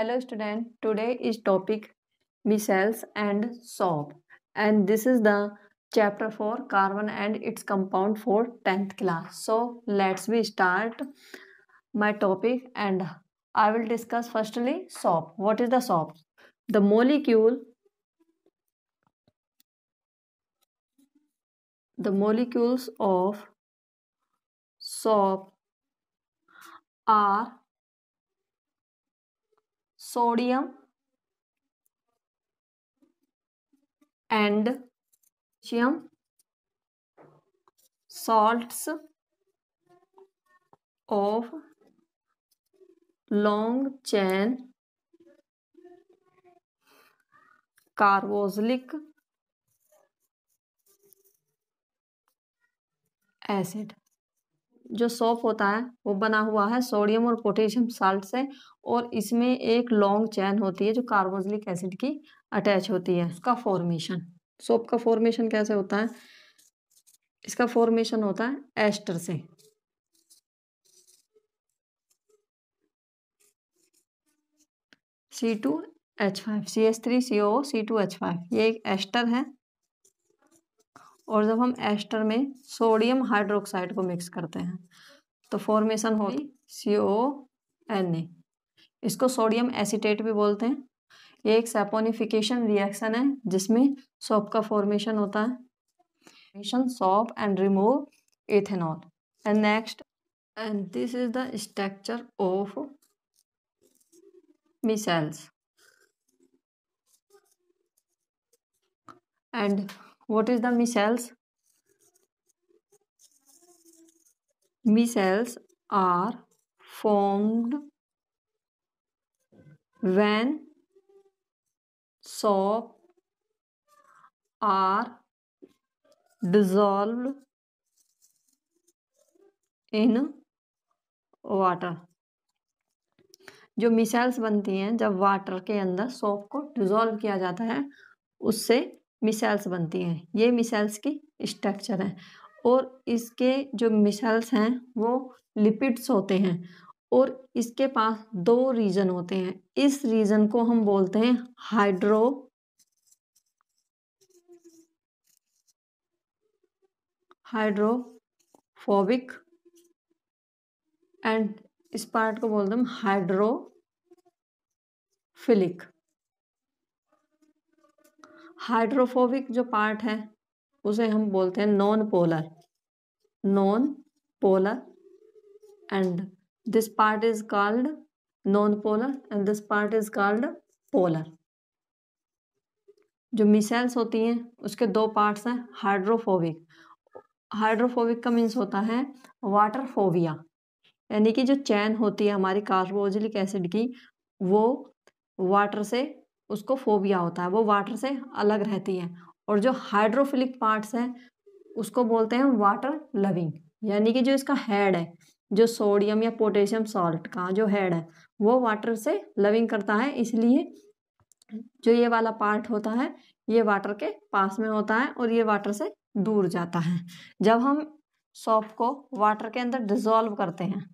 Hello student, today is topic missiles and soap and this is the chapter for carbon and its compound for 10th class. So let's we start my topic and I will discuss firstly soap. What is the soap? The molecule the molecules of soap are sodium and potassium salts of long chain carboxylic acid जो soap होता है वो बना हुआ है sodium और potassium salt से और इसमें एक लॉन्ग चैन होती है जो कार्बोजलिक एसिड की अटैच होती है इसका फॉर्मेशन सोप का फॉर्मेशन कैसे होता है इसका फॉर्मेशन होता है एस्टर से C two H five C S three C O C two H five ये एक एस्टर है और जब हम एस्टर में सोडियम हाइड्रोक्साइड को मिक्स करते हैं तो फॉर्मेशन होगी सी ओ एन ए इसको सोडियम एसिटेट भी बोलते हैं ये एक सेपोनिफिकेशन रिएक्शन है जिसमें सोप का फॉर्मेशन होता है formation soap and remove ethanol and next and this is the structure of micelles and what is the missiles missiles are formed when soap are dissolved in water जो micelles बनती हैं जब water के अंदर soap को dissolve किया जाता है उससे मिसाइल्स बनती हैं ये मिसाइल्स की स्ट्रक्चर है और इसके जो मिसाइल्स हैं वो लिपिड्स होते हैं और इसके पास दो रीजन होते हैं इस रीजन को हम बोलते हैं हाइड्रो हाइड्रोफोबिक एंड इस पार्ट को बोलते हैं हाइड्रोफिलिक हाइड्रोफोबिक जो पार्ट है उसे हम बोलते हैं non polar non polar and this part is called non polar and this part is called polar जो मिसाइल्स होती हैं उसके दो पार्ट्स हैं हाइड्रोफोबिक हाइड्रोफोबिक का मीन्स होता है वाटर फोबिया यानी कि जो चैन होती है हमारी कार्बोजिलिक एसिड की वो वाटर से उसको फोबिया होता है वो वाटर से अलग रहती है और जो हाइड्रोफिलिक पार्ट्स हैं उसको बोलते हैं वाटर लविंग यानी कि जो इसका हेड है जो सोडियम या पोटेशियम सॉल्ट का जो हेड है वो वाटर से लविंग करता है इसलिए जो ये वाला पार्ट होता है ये वाटर के पास में होता है और ये वाटर से दूर जाता है जब हम सॉप को वाटर के अंदर डिज़ोल्व करते हैं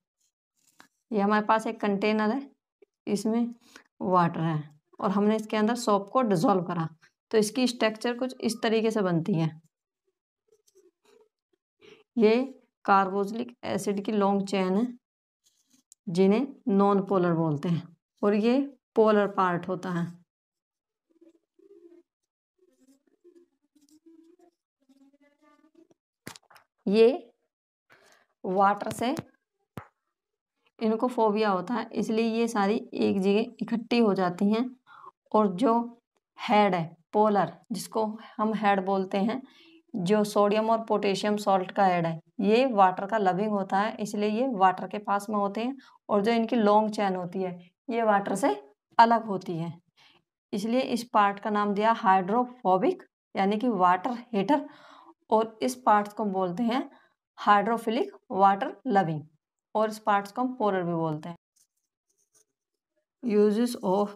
ये हमारे पास एक कंटेनर है इसमें वाटर है और हमने इसके अंदर सोप को डिजोल्व करा तो इसकी स्ट्रक्चर कुछ इस तरीके से बनती है ये कार्बोजलिक एसिड की लॉन्ग चेन है जिन्हें नॉन पोलर बोलते हैं और ये पोलर पार्ट होता है ये वाटर से इनको फोबिया होता है इसलिए ये सारी एक जगह इकट्ठी हो जाती हैं और जो हेड है पोलर जिसको हम हेड बोलते हैं जो सोडियम और पोटेशियम सॉल्ट का हेड है ये वाटर का लविंग होता है इसलिए ये वाटर के पास में होते हैं और जो इनकी लॉन्ग चैन होती है ये वाटर से अलग होती है इसलिए इस पार्ट का नाम दिया हाइड्रोफोबिक यानी कि वाटर हीटर और इस पार्ट्स को बोलते हैं हाइड्रोफिलिक वाटर लविंग और इस पार्ट्स को हम पोलर भी बोलते हैं uses of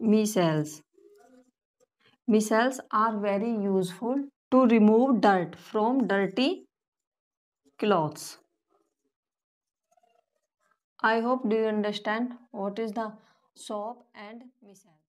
Micelles. Micelles are very useful to remove dirt from dirty clothes. I hope do you understand what is the soap and micelles.